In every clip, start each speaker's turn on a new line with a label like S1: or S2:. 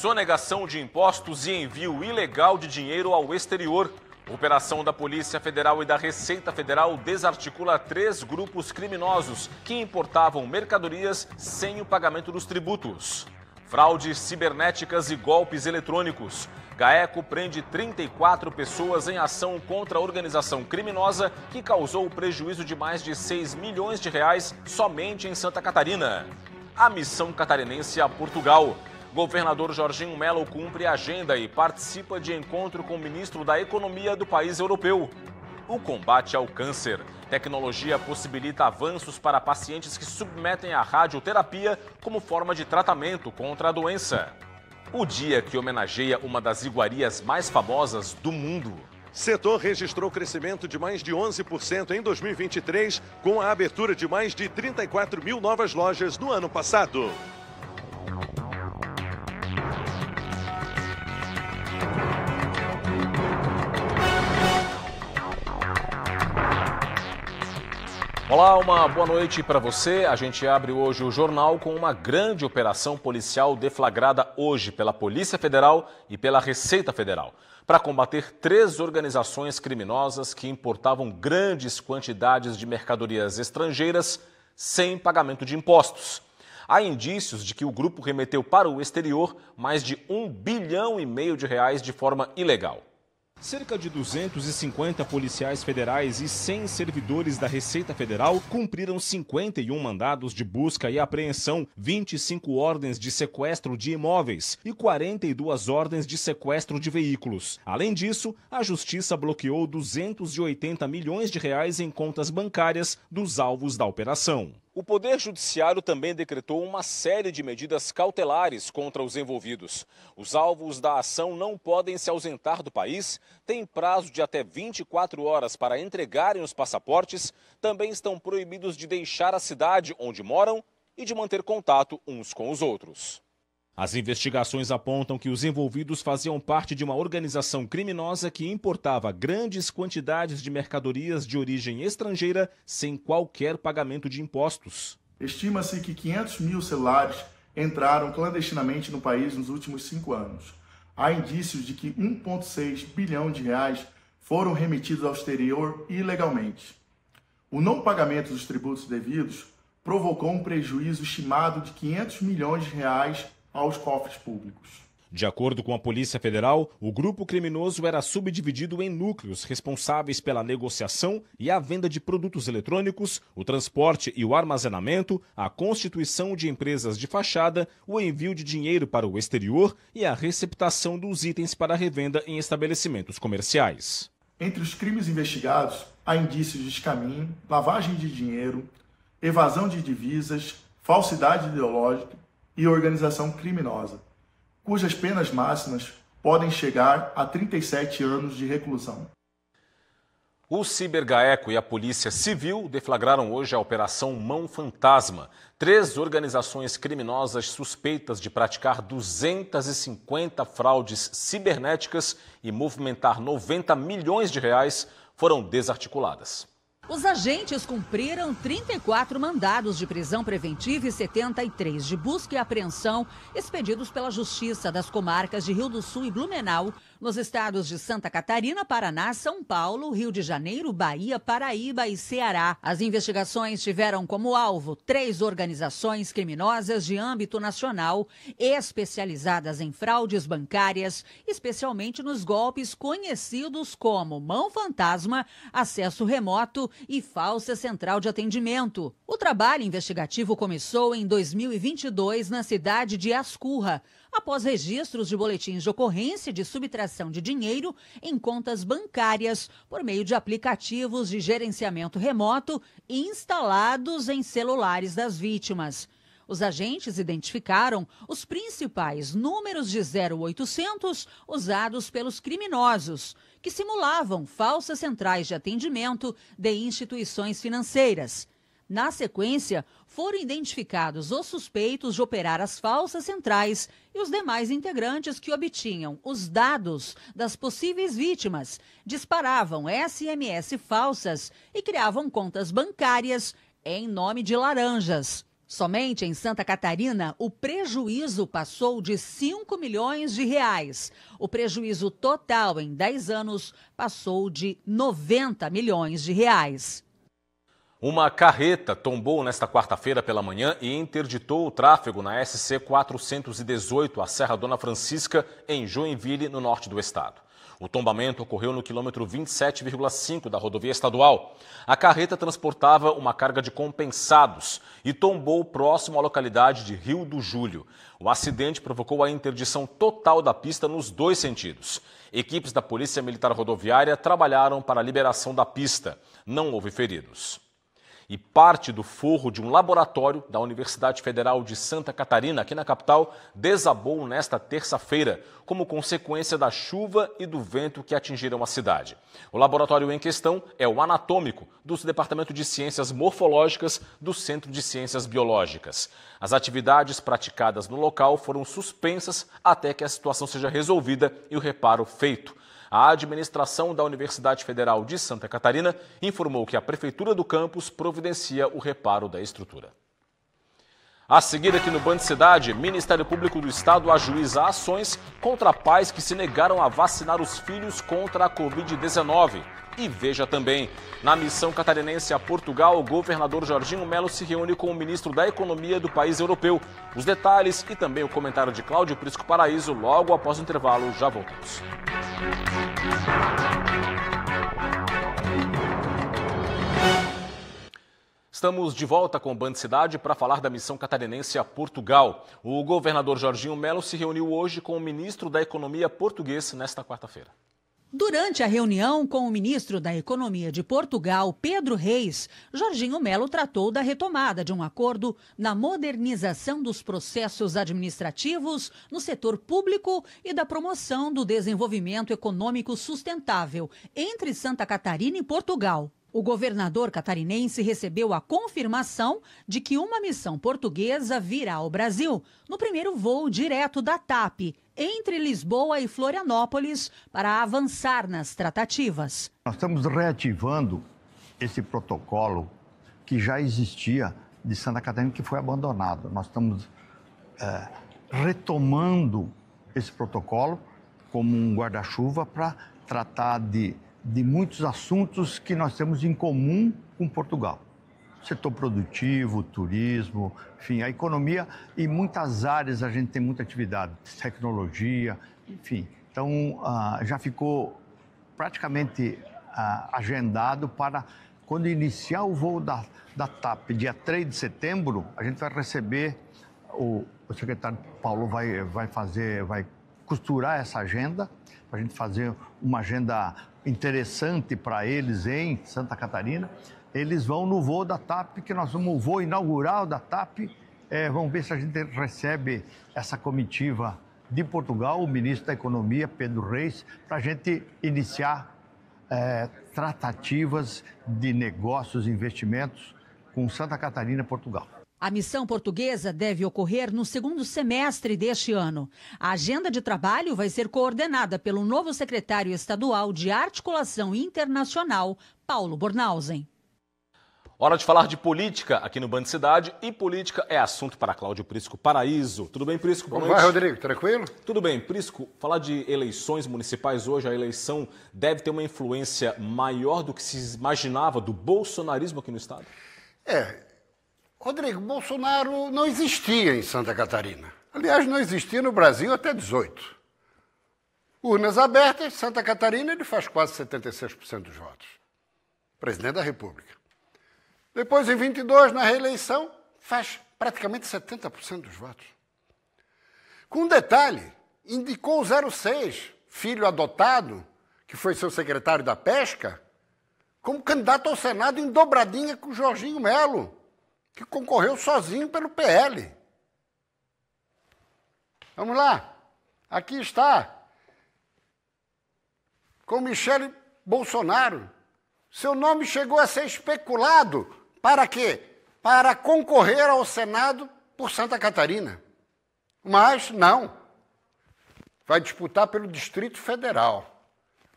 S1: sonegação de impostos e envio ilegal de dinheiro ao exterior. Operação da Polícia Federal e da Receita Federal desarticula três grupos criminosos que importavam mercadorias sem o pagamento dos tributos. Fraudes cibernéticas e golpes eletrônicos. GAECO prende 34 pessoas em ação contra a organização criminosa que causou prejuízo de mais de 6 milhões de reais somente em Santa Catarina. A missão catarinense a Portugal Governador Jorginho Mello cumpre a agenda e participa de encontro com o ministro da Economia do país europeu. O combate ao câncer. Tecnologia possibilita avanços para pacientes que submetem à radioterapia como forma de tratamento contra a doença. O dia que homenageia uma das iguarias mais famosas do
S2: mundo. Setor registrou crescimento de mais de 11% em 2023, com a abertura de mais de 34 mil novas lojas no ano passado. Olá,
S1: uma boa noite para você. A gente abre hoje o jornal com uma grande operação policial deflagrada hoje pela Polícia Federal e pela Receita Federal para combater três organizações criminosas que importavam grandes quantidades de mercadorias estrangeiras sem pagamento de impostos. Há indícios de que o grupo remeteu para o exterior mais de um bilhão e meio de reais de forma ilegal. Cerca de 250 policiais federais e 100 servidores da Receita Federal cumpriram 51 mandados de busca e apreensão, 25 ordens de sequestro de imóveis e 42 ordens de sequestro de veículos. Além disso, a Justiça bloqueou 280 milhões de reais em contas bancárias dos alvos da operação. O Poder Judiciário também decretou uma série de medidas cautelares contra os envolvidos. Os alvos da ação não podem se ausentar do país, têm prazo de até 24 horas para entregarem os passaportes, também estão proibidos de deixar a cidade onde moram e de manter contato uns com os outros. As investigações apontam que os envolvidos faziam parte de uma organização criminosa que importava grandes quantidades de mercadorias de origem estrangeira sem qualquer
S3: pagamento de impostos. Estima-se que 500 mil celulares entraram clandestinamente no país nos últimos cinco anos. Há indícios de que 1,6 bilhão de reais foram remetidos ao exterior ilegalmente. O não pagamento dos tributos devidos provocou um prejuízo estimado de 500 milhões de reais aos cofres públicos.
S1: De acordo com a Polícia Federal, o grupo criminoso era subdividido em núcleos responsáveis pela negociação e a venda de produtos eletrônicos, o transporte e o armazenamento, a constituição de empresas de fachada, o envio de dinheiro para o exterior e a receptação dos itens para revenda em estabelecimentos comerciais.
S3: Entre os crimes investigados, há indícios de escaminho, lavagem de dinheiro, evasão de divisas, falsidade ideológica, e organização criminosa, cujas penas máximas podem chegar a 37 anos de reclusão.
S1: O Cibergaeco e a Polícia Civil deflagraram hoje a Operação Mão Fantasma. Três organizações criminosas suspeitas de praticar 250 fraudes cibernéticas e movimentar 90 milhões de reais foram desarticuladas.
S4: Os agentes cumpriram 34 mandados de prisão preventiva e 73 de busca e apreensão expedidos pela Justiça das comarcas de Rio do Sul e Blumenau nos estados de Santa Catarina, Paraná, São Paulo, Rio de Janeiro, Bahia, Paraíba e Ceará. As investigações tiveram como alvo três organizações criminosas de âmbito nacional, especializadas em fraudes bancárias, especialmente nos golpes conhecidos como mão fantasma, acesso remoto e falsa central de atendimento. O trabalho investigativo começou em 2022 na cidade de Ascurra após registros de boletins de ocorrência de subtração de dinheiro em contas bancárias por meio de aplicativos de gerenciamento remoto instalados em celulares das vítimas. Os agentes identificaram os principais números de 0800 usados pelos criminosos, que simulavam falsas centrais de atendimento de instituições financeiras na sequência, foram identificados os suspeitos de operar as falsas centrais e os demais integrantes que obtinham os dados das possíveis vítimas, disparavam SMS falsas e criavam contas bancárias em nome de laranjas. Somente em Santa Catarina, o prejuízo passou de 5 milhões de reais. O prejuízo total em 10 anos passou de 90 milhões de reais.
S1: Uma carreta tombou nesta quarta-feira pela manhã e interditou o tráfego na SC 418, a Serra Dona Francisca, em Joinville, no norte do estado. O tombamento ocorreu no quilômetro 27,5 da rodovia estadual. A carreta transportava uma carga de compensados e tombou próximo à localidade de Rio do Júlio. O acidente provocou a interdição total da pista nos dois sentidos. Equipes da Polícia Militar Rodoviária trabalharam para a liberação da pista. Não houve feridos e parte do forro de um laboratório da Universidade Federal de Santa Catarina, aqui na capital, desabou nesta terça-feira, como consequência da chuva e do vento que atingiram a cidade. O laboratório em questão é o Anatômico, do Departamento de Ciências Morfológicas do Centro de Ciências Biológicas. As atividades praticadas no local foram suspensas até que a situação seja resolvida e o reparo feito. A administração da Universidade Federal de Santa Catarina informou que a Prefeitura do campus providencia o reparo da estrutura. A seguir, aqui no Band Cidade, Ministério Público do Estado ajuiza ações contra pais que se negaram a vacinar os filhos contra a Covid-19. E veja também, na missão catarinense a Portugal, o governador Jorginho Melo se reúne com o ministro da Economia do país europeu. Os detalhes e também o comentário de Cláudio Prisco Paraíso logo após o intervalo. Já voltamos. Estamos de volta com o Band Cidade para falar da missão catarinense a Portugal. O governador Jorginho Melo se reuniu hoje com o ministro da Economia português nesta quarta-feira.
S4: Durante a reunião com o ministro da Economia de Portugal, Pedro Reis, Jorginho Melo tratou da retomada de um acordo na modernização dos processos administrativos no setor público e da promoção do desenvolvimento econômico sustentável entre Santa Catarina e Portugal. O governador catarinense recebeu a confirmação de que uma missão portuguesa virá ao Brasil no primeiro voo direto da TAP, entre Lisboa e Florianópolis, para avançar nas
S3: tratativas. Nós estamos reativando esse protocolo que já existia de Santa Catarina, que foi abandonado. Nós estamos é, retomando esse protocolo como um guarda-chuva para tratar de de muitos assuntos que nós temos em comum com Portugal. Setor produtivo, turismo, enfim, a economia e muitas áreas a gente tem muita atividade, tecnologia, enfim. Então, ah, já ficou praticamente ah, agendado para quando iniciar o voo da, da TAP, dia 3 de setembro, a gente vai receber, o, o secretário Paulo vai, vai fazer, vai costurar essa agenda, para a gente fazer uma agenda interessante para eles em Santa Catarina. Eles vão no voo da TAP, que nós vamos, no voo inaugural da TAP. É, vamos ver se a gente recebe essa comitiva de Portugal, o ministro da Economia, Pedro Reis, para a gente iniciar é, tratativas de negócios, investimentos com Santa Catarina e Portugal.
S4: A missão portuguesa deve ocorrer no segundo semestre deste ano. A agenda de trabalho vai ser coordenada pelo novo secretário estadual de Articulação Internacional, Paulo Bornhausen.
S1: Hora de falar de política aqui no Band Cidade e política é assunto para Cláudio Prisco Paraíso. Tudo bem, Prisco? Boa noite. vai, Rodrigo? Tranquilo? Tudo bem, Prisco. Falar de eleições municipais hoje, a eleição deve ter uma influência maior do que se imaginava do bolsonarismo aqui no estado? É,
S5: Rodrigo, Bolsonaro não existia em Santa Catarina. Aliás, não existia no Brasil até 18. Urnas abertas, Santa Catarina, ele faz quase 76% dos votos. Presidente da República. Depois, em 22, na reeleição, faz praticamente 70% dos votos. Com um detalhe, indicou o 06, filho adotado, que foi seu secretário da Pesca, como candidato ao Senado em dobradinha com o Jorginho Melo que concorreu sozinho pelo PL. Vamos lá. Aqui está. Com Michele Bolsonaro. Seu nome chegou a ser especulado. Para quê? Para concorrer ao Senado por Santa Catarina. Mas não. Vai disputar pelo Distrito Federal.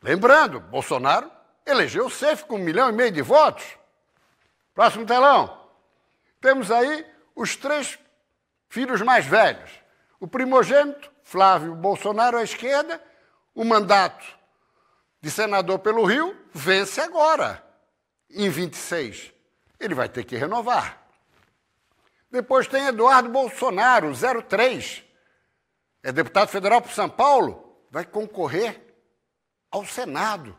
S5: Lembrando, Bolsonaro elegeu o CEF com um milhão e meio de votos. Próximo telão. Temos aí os três filhos mais velhos. O primogênito, Flávio Bolsonaro à esquerda, o mandato de senador pelo Rio vence agora, em 26. Ele vai ter que renovar. Depois tem Eduardo Bolsonaro, 03. É deputado federal por São Paulo, vai concorrer ao Senado,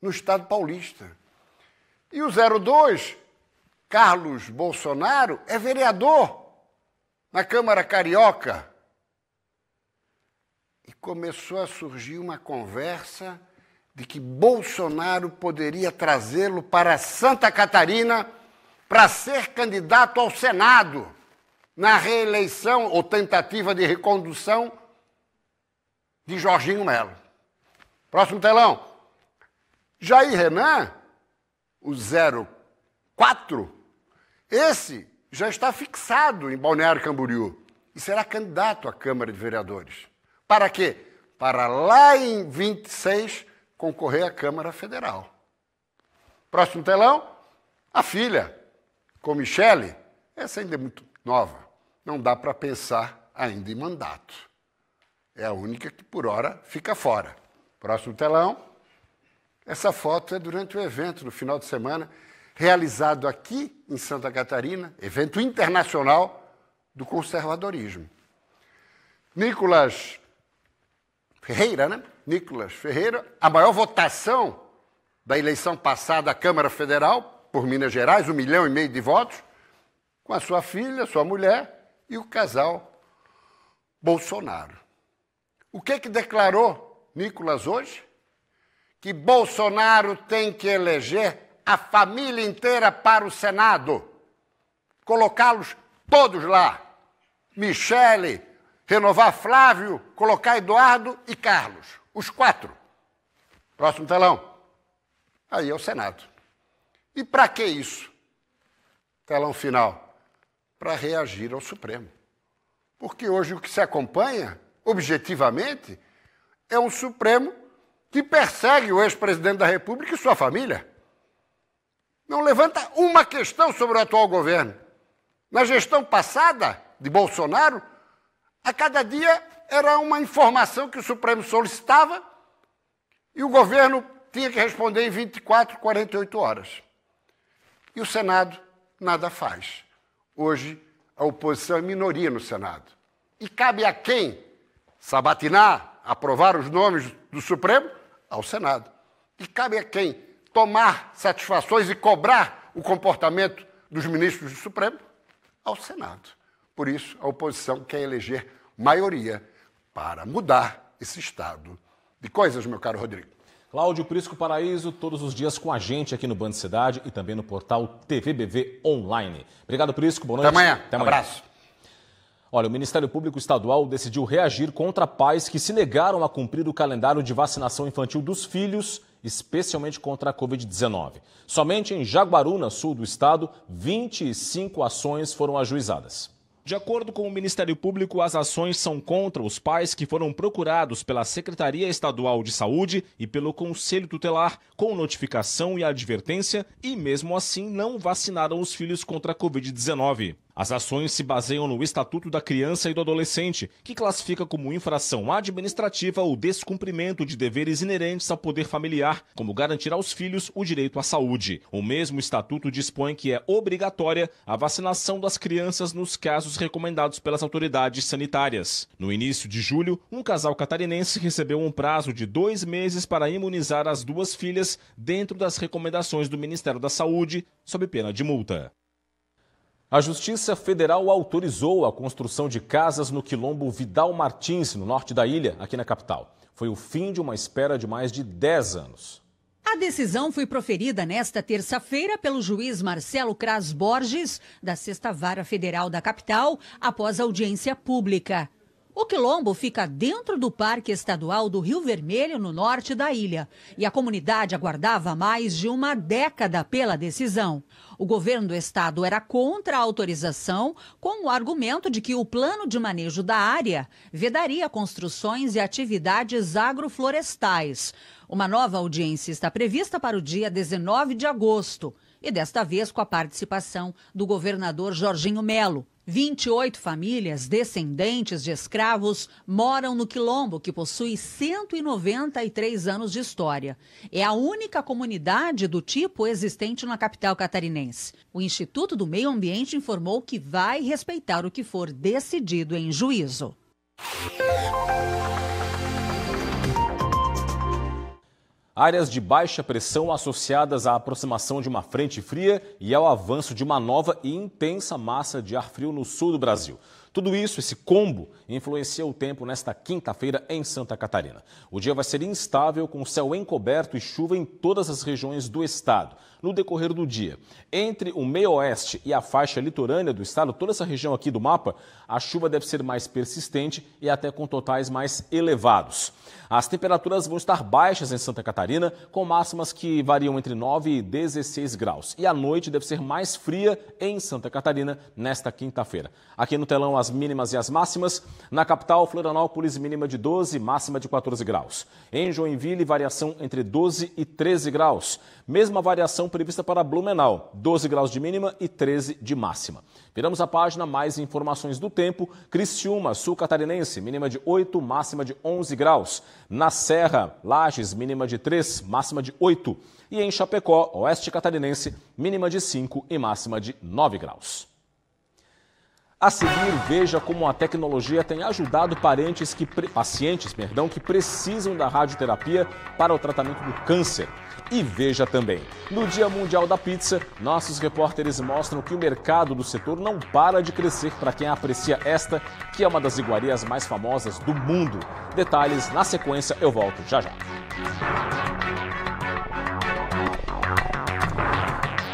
S5: no estado paulista. E o 02, Carlos Bolsonaro é vereador na Câmara Carioca. E começou a surgir uma conversa de que Bolsonaro poderia trazê-lo para Santa Catarina para ser candidato ao Senado na reeleição ou tentativa de recondução de Jorginho Melo. Próximo telão. Jair Renan, o 04, esse já está fixado em Balneário Camboriú e será candidato à Câmara de Vereadores. Para quê? Para lá em 26 concorrer à Câmara Federal. Próximo telão, a filha, com Michele. Essa ainda é muito nova. Não dá para pensar ainda em mandato. É a única que, por hora, fica fora. Próximo telão. Essa foto é durante o evento, no final de semana, realizado aqui em Santa Catarina, evento internacional do conservadorismo. Nicolas Ferreira, né? Nicolas Ferreira, a maior votação da eleição passada à Câmara Federal, por Minas Gerais, um milhão e meio de votos, com a sua filha, sua mulher e o casal Bolsonaro. O que é que declarou Nicolas hoje? Que Bolsonaro tem que eleger a família inteira para o Senado, colocá-los todos lá. Michele, renovar Flávio, colocar Eduardo e Carlos, os quatro. Próximo telão. Aí é o Senado. E para que isso? Telão final. Para reagir ao Supremo. Porque hoje o que se acompanha, objetivamente, é um Supremo que persegue o ex-presidente da República e sua família não levanta uma questão sobre o atual governo. Na gestão passada de Bolsonaro, a cada dia era uma informação que o Supremo solicitava e o governo tinha que responder em 24, 48 horas. E o Senado nada faz. Hoje, a oposição é minoria no Senado. E cabe a quem sabatinar, aprovar os nomes do Supremo? Ao Senado. E cabe a quem tomar satisfações e cobrar o comportamento dos ministros do Supremo ao Senado. Por isso, a oposição quer eleger maioria para mudar esse estado de coisas, meu caro Rodrigo. Cláudio Prisco
S1: Paraíso, todos os dias com a gente aqui no Band Cidade e também no portal TVBV Online. Obrigado, Prisco. Boa noite. Até amanhã. Até amanhã. Abraço. Olha, o Ministério Público Estadual decidiu reagir contra pais que se negaram a cumprir o calendário de vacinação infantil dos filhos especialmente contra a Covid-19. Somente em Jaguaruna, sul do estado, 25 ações foram ajuizadas. De acordo com o Ministério Público, as ações são contra os pais que foram procurados pela Secretaria Estadual de Saúde e pelo Conselho Tutelar com notificação e advertência e, mesmo assim, não vacinaram os filhos contra a Covid-19. As ações se baseiam no Estatuto da Criança e do Adolescente, que classifica como infração administrativa o descumprimento de deveres inerentes ao poder familiar, como garantir aos filhos o direito à saúde. O mesmo Estatuto dispõe que é obrigatória a vacinação das crianças nos casos recomendados pelas autoridades sanitárias. No início de julho, um casal catarinense recebeu um prazo de dois meses para imunizar as duas filhas dentro das recomendações do Ministério da Saúde, sob pena de multa. A Justiça Federal autorizou a construção de casas no quilombo Vidal Martins, no norte da ilha, aqui na capital. Foi o fim de uma espera de mais de 10 anos.
S4: A decisão foi proferida nesta terça-feira pelo juiz Marcelo Cras Borges, da Sexta Vara Federal da Capital, após audiência pública. O quilombo fica dentro do Parque Estadual do Rio Vermelho, no norte da ilha, e a comunidade aguardava mais de uma década pela decisão. O governo do estado era contra a autorização, com o argumento de que o plano de manejo da área vedaria construções e atividades agroflorestais. Uma nova audiência está prevista para o dia 19 de agosto, e desta vez com a participação do governador Jorginho Melo. 28 famílias descendentes de escravos moram no Quilombo, que possui 193 anos de história. É a única comunidade do tipo existente na capital catarinense. O Instituto do Meio Ambiente informou que vai respeitar o que for decidido em juízo.
S1: Áreas de baixa pressão associadas à aproximação de uma frente fria e ao avanço de uma nova e intensa massa de ar frio no sul do Brasil. Tudo isso, esse combo, influencia o tempo nesta quinta-feira em Santa Catarina. O dia vai ser instável, com céu encoberto e chuva em todas as regiões do estado no decorrer do dia. Entre o meio-oeste e a faixa litorânea do estado, toda essa região aqui do mapa, a chuva deve ser mais persistente e até com totais mais elevados. As temperaturas vão estar baixas em Santa Catarina, com máximas que variam entre 9 e 16 graus. E a noite deve ser mais fria em Santa Catarina nesta quinta-feira. Aqui no telão, as mínimas e as máximas. Na capital, Florianópolis, mínima de 12, máxima de 14 graus. Em Joinville, variação entre 12 e 13 graus. Mesma variação prevista para Blumenau, 12 graus de mínima e 13 de máxima. Viramos a página, mais informações do tempo. Criciúma, sul catarinense, mínima de 8, máxima de 11 graus. Na Serra, Lages, mínima de 3, máxima de 8. E em Chapecó, oeste catarinense, mínima de 5 e máxima de 9 graus. A seguir, veja como a tecnologia tem ajudado parentes que, pacientes perdão, que precisam da radioterapia para o tratamento do câncer e veja também. No Dia Mundial da Pizza, nossos repórteres mostram que o mercado do setor não para de crescer para quem aprecia esta, que é uma das iguarias mais famosas do mundo. Detalhes na sequência, eu volto já já.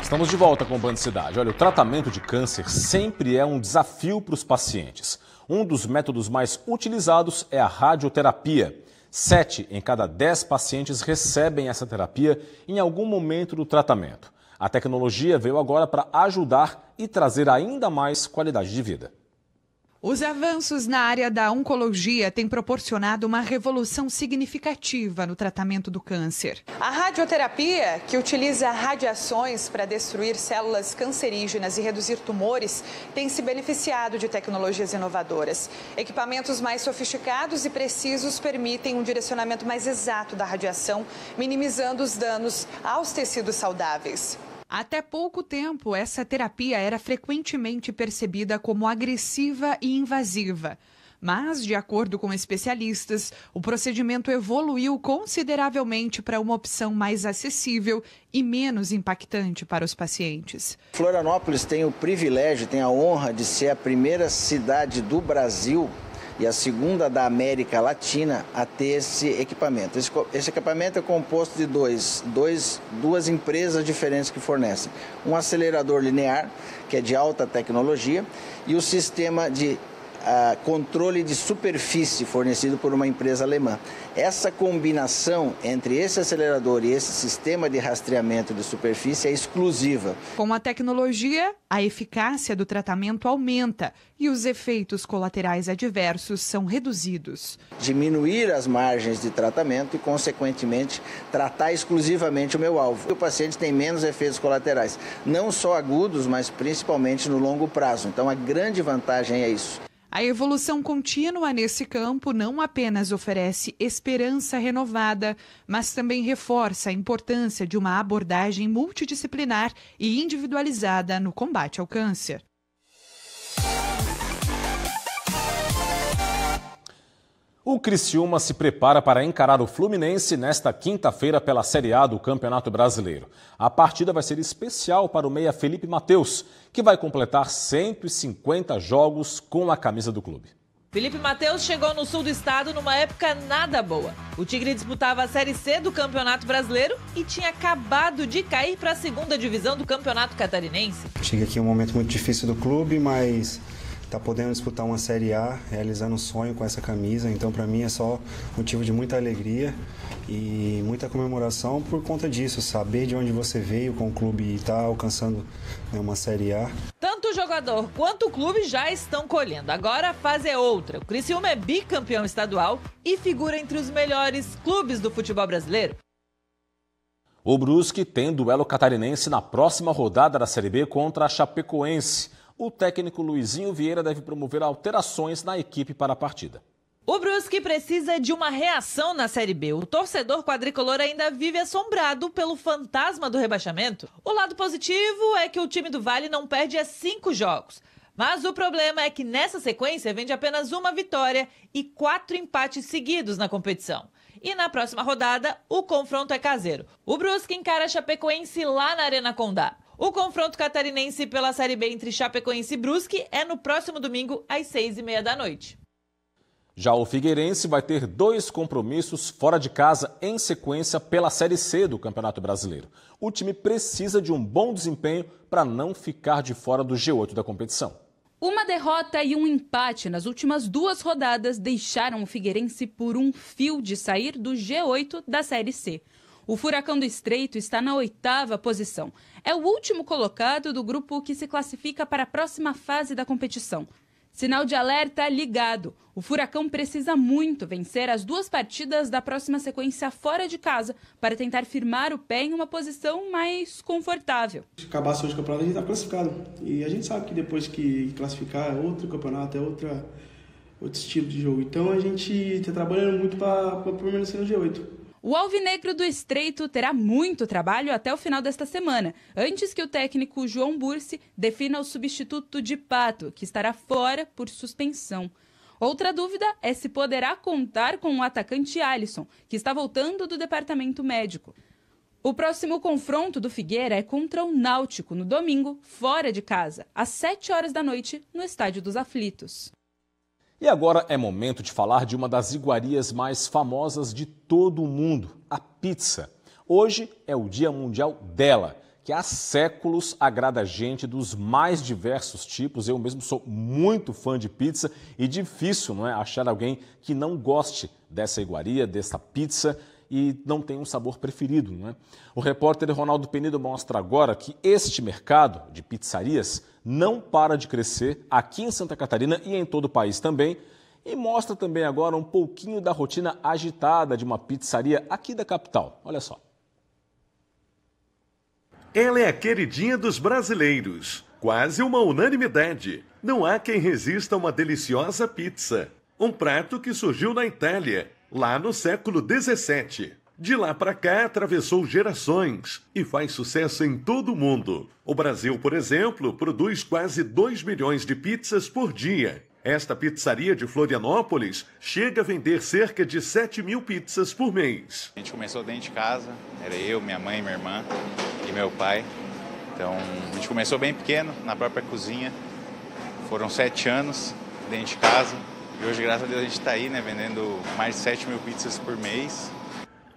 S1: Estamos de volta com o Band Cidade. Olha, o tratamento de câncer sempre é um desafio para os pacientes. Um dos métodos mais utilizados é a radioterapia. Sete em cada dez pacientes recebem essa terapia em algum momento do tratamento. A tecnologia veio agora para ajudar e trazer ainda mais qualidade de vida.
S6: Os avanços na área da oncologia têm proporcionado uma revolução significativa no tratamento do câncer. A radioterapia, que utiliza radiações para destruir células cancerígenas e reduzir tumores, tem se beneficiado de tecnologias inovadoras. Equipamentos mais sofisticados e precisos permitem um direcionamento mais exato da radiação, minimizando os danos aos tecidos saudáveis. Até pouco tempo, essa terapia era frequentemente percebida como agressiva e invasiva. Mas, de acordo com especialistas, o procedimento evoluiu consideravelmente para uma opção mais acessível e menos impactante para os pacientes.
S7: Florianópolis tem o privilégio, tem a honra de ser a primeira cidade do Brasil e a segunda da América Latina a ter esse equipamento. Esse, esse equipamento é composto de dois, dois, duas empresas diferentes que fornecem: um acelerador linear, que é de alta tecnologia, e o sistema de ah, controle de superfície fornecido por uma empresa alemã. Essa combinação entre esse acelerador e esse sistema de rastreamento de superfície é exclusiva.
S6: Com a tecnologia, a eficácia do tratamento aumenta e os efeitos colaterais adversos são reduzidos.
S7: Diminuir as margens de tratamento e, consequentemente, tratar exclusivamente o meu alvo. O paciente tem menos efeitos colaterais, não só agudos, mas principalmente no longo prazo. Então, a grande vantagem é isso.
S6: A evolução contínua nesse campo não apenas oferece esperança renovada, mas também reforça a importância de uma abordagem multidisciplinar e individualizada no combate ao câncer.
S1: O Criciúma se prepara para encarar o Fluminense nesta quinta-feira pela Série A do Campeonato Brasileiro. A partida vai ser especial para o meia Felipe Mateus, que vai completar 150 jogos com a camisa do clube.
S8: Felipe Mateus chegou no sul do estado numa época nada boa. O Tigre disputava a Série C do Campeonato Brasileiro e tinha acabado de cair para a segunda divisão do Campeonato Catarinense.
S3: Chega aqui um momento muito
S5: difícil do clube, mas tá podendo disputar uma Série A, realizando um sonho com essa camisa. Então, para mim, é só motivo de muita alegria e muita comemoração por conta disso, saber de onde você veio com o clube e tá alcançando né, uma Série A.
S8: Tanto o jogador quanto o clube já estão colhendo. Agora a fase é outra. O Criciúma é bicampeão estadual e figura entre os melhores clubes do futebol brasileiro.
S1: O Brusque tem duelo catarinense na próxima rodada da Série B contra a Chapecoense o técnico Luizinho Vieira deve promover alterações na equipe para a partida.
S8: O Brusque precisa de uma reação na Série B. O torcedor quadricolor ainda vive assombrado pelo fantasma do rebaixamento. O lado positivo é que o time do Vale não perde há cinco jogos. Mas o problema é que nessa sequência vende apenas uma vitória e quatro empates seguidos na competição. E na próxima rodada, o confronto é caseiro. O Brusque encara a Chapecoense lá na Arena Condá. O confronto catarinense pela Série B entre Chapecoense e Brusque é no próximo domingo, às seis e meia da noite.
S1: Já o Figueirense vai ter dois compromissos fora de casa em sequência pela Série C do Campeonato Brasileiro. O time precisa de um bom desempenho para não ficar de fora do G8 da competição.
S9: Uma derrota e um empate nas últimas duas rodadas deixaram o Figueirense por um fio de sair do G8 da Série C. O furacão do Estreito está na oitava posição. É o último colocado do grupo que se classifica para a próxima fase da competição. Sinal de alerta ligado. O Furacão precisa muito vencer as duas partidas da próxima sequência fora de casa para tentar firmar o pé em uma posição mais confortável.
S2: Se acabasse hoje o campeonato, a gente está classificado. E a gente sabe que depois que classificar é outro campeonato, é outra, outro estilo de jogo. Então a gente está trabalhando muito para permanecer no G8.
S9: O Alvinegro do Estreito terá muito trabalho até o final desta semana, antes que o técnico João Bursi defina o substituto de Pato, que estará fora por suspensão. Outra dúvida é se poderá contar com o atacante Alisson, que está voltando do departamento médico. O próximo confronto do Figueira é contra o Náutico, no domingo, fora de casa, às 7 horas da noite, no Estádio dos Aflitos.
S1: E agora é momento de falar de uma das iguarias mais famosas de todo o mundo, a pizza. Hoje é o Dia Mundial dela, que há séculos agrada a gente dos mais diversos tipos. Eu mesmo sou muito fã de pizza e difícil não é, achar alguém que não goste dessa iguaria, dessa pizza e não tem um sabor preferido. Não é? O repórter Ronaldo Penido mostra agora que este mercado de pizzarias não para de crescer aqui em Santa Catarina e em todo o país também. E mostra também agora um pouquinho da rotina agitada de uma pizzaria aqui da capital. Olha só.
S2: Ela é a queridinha dos brasileiros. Quase uma unanimidade. Não há quem resista a uma deliciosa pizza. Um prato que surgiu na Itália, lá no século 17. De lá para cá, atravessou gerações e faz sucesso em todo o mundo. O Brasil, por exemplo, produz quase 2 milhões de pizzas por dia. Esta pizzaria de Florianópolis chega a vender cerca de 7 mil pizzas por mês.
S1: A gente começou dentro de casa, era eu, minha mãe, minha irmã e meu pai. Então a gente começou bem pequeno, na própria cozinha.
S3: Foram sete anos dentro de casa. E hoje, graças a Deus, a gente está aí, né, vendendo mais de 7 mil pizzas por mês.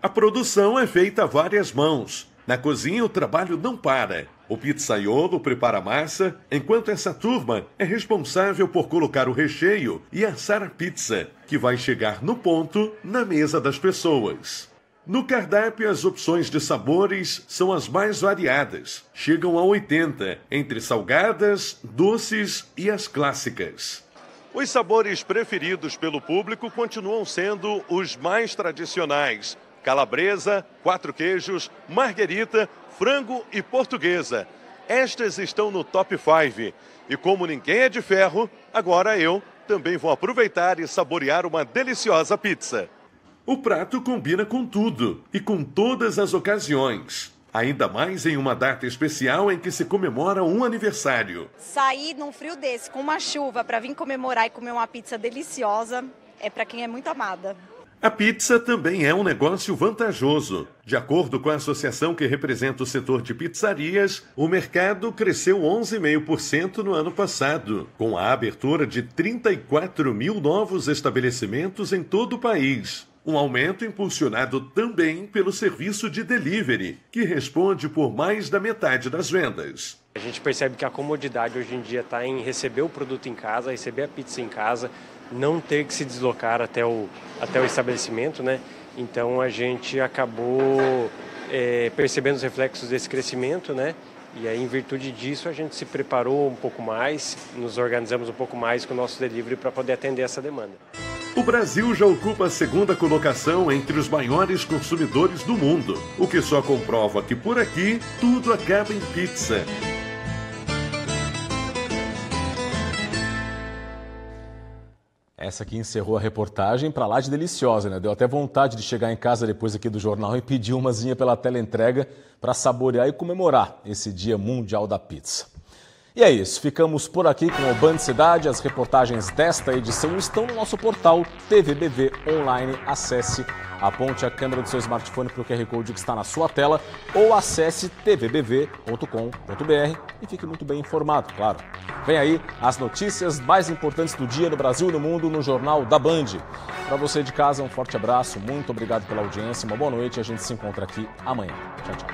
S2: A produção é feita a várias mãos. Na cozinha o trabalho não para. O pizzaiolo prepara a massa, enquanto essa turma é responsável por colocar o recheio e assar a pizza, que vai chegar no ponto na mesa das pessoas. No cardápio, as opções de sabores são as mais variadas, chegam a 80, entre salgadas, doces e as clássicas. Os sabores preferidos pelo público continuam sendo os mais tradicionais, calabresa, quatro queijos, marguerita, frango e portuguesa. Estas estão no top 5. E como ninguém é de ferro, agora eu também vou aproveitar e saborear uma deliciosa pizza. O prato combina com tudo e com todas as ocasiões. Ainda mais em uma data especial em que se comemora um aniversário.
S4: Sair num frio desse, com uma chuva, para vir comemorar e comer uma pizza deliciosa, é para quem é muito amada.
S2: A pizza também é um negócio vantajoso. De acordo com a associação que representa o setor de pizzarias, o mercado cresceu 11,5% no ano passado, com a abertura de 34 mil novos estabelecimentos em todo o país. Um aumento impulsionado também pelo serviço de delivery, que responde por mais da metade das vendas. A gente percebe que a comodidade hoje em dia está
S5: em receber o produto em casa, receber a pizza em casa, não ter que se deslocar até o, até o estabelecimento, né? Então a gente acabou é, percebendo os reflexos desse crescimento, né? E aí, em virtude disso, a gente se preparou um pouco mais, nos organizamos um pouco mais com o nosso delivery para poder atender essa demanda.
S2: O Brasil já ocupa a segunda colocação entre os maiores consumidores do mundo, o que só comprova que por aqui tudo acaba em pizza.
S1: Essa aqui encerrou a reportagem para lá de deliciosa, né? Deu até vontade de chegar em casa depois aqui do jornal e pedir umazinha pela teleentrega para saborear e comemorar esse Dia Mundial da Pizza. E é isso, ficamos por aqui com o Band Cidade. As reportagens desta edição estão no nosso portal TVBV Online. Acesse, aponte a câmera do seu smartphone para o QR Code que está na sua tela ou acesse tvbv.com.br e fique muito bem informado, claro. Vem aí as notícias mais importantes do dia no Brasil e no mundo no Jornal da Band. Para você de casa, um forte abraço, muito obrigado pela audiência, uma boa noite e a gente se encontra aqui amanhã. Tchau, tchau.